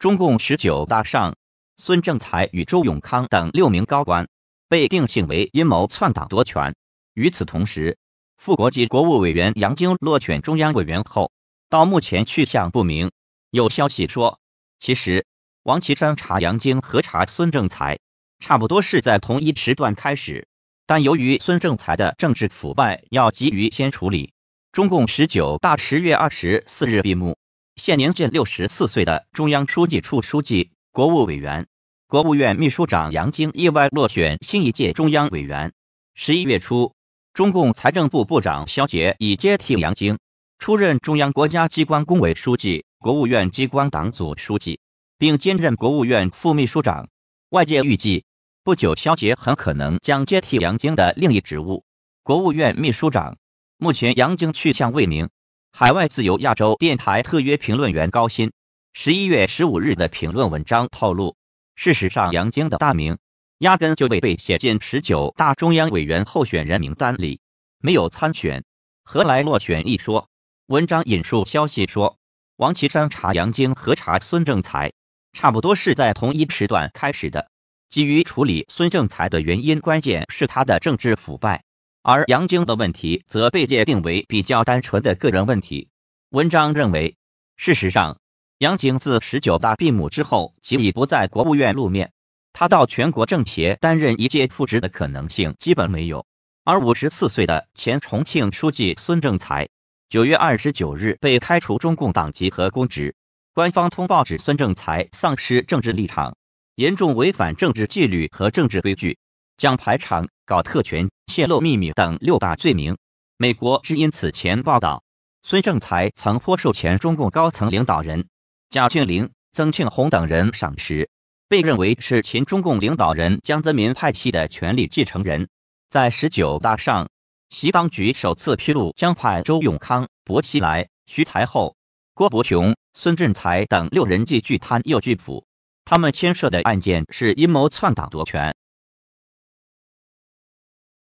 中共十九大上，孙政才与周永康等六名高官被定性为阴谋篡党夺权。与此同时，副国际国务委员杨晶落选中央委员后，到目前去向不明。有消息说，其实王岐山查杨晶和查孙政才差不多是在同一时段开始，但由于孙政才的政治腐败要急于先处理。中共十九大十月二十四日闭幕。现年六十四岁的中央书记处书记、国务委员、国务院秘书长杨晶意外落选新一届中央委员。十一月初，中共财政部部长肖捷已接替杨晶，出任中央国家机关工委书记、国务院机关党组书记，并兼任国务院副秘书长。外界预计，不久肖捷很可能将接替杨晶的另一职务——国务院秘书长。目前，杨晶去向未明。海外自由亚洲电台特约评论员高鑫，十一月十五日的评论文章透露，事实上杨晶的大名压根就未被写进十九大中央委员候选人名单里，没有参选，何来落选一说？文章引述消息说，王岐山查杨晶和查孙政才差不多是在同一时段开始的，基于处理孙政才的原因，关键是他的政治腐败。而杨晶的问题则被界定为比较单纯的个人问题。文章认为，事实上，杨晶自十九大闭幕之后即已不在国务院露面，他到全国政协担任一届副职的可能性基本没有。而五十四岁的前重庆书记孙政才，九月二十九日被开除中共党籍和公职。官方通报指，孙政才丧失政治立场，严重违反政治纪律和政治规矩。讲排场、搞特权、泄露秘密等六大罪名。美国之因此前报道，孙政才曾颇受前中共高层领导人贾庆林、曾庆红等人赏识，被认为是前中共领导人江泽民派系的权力继承人。在十九大上，习当局首次披露江派周永康、薄熙来、徐才厚、郭伯雄、孙政才等六人既巨贪又巨腐，他们牵涉的案件是阴谋篡党夺权。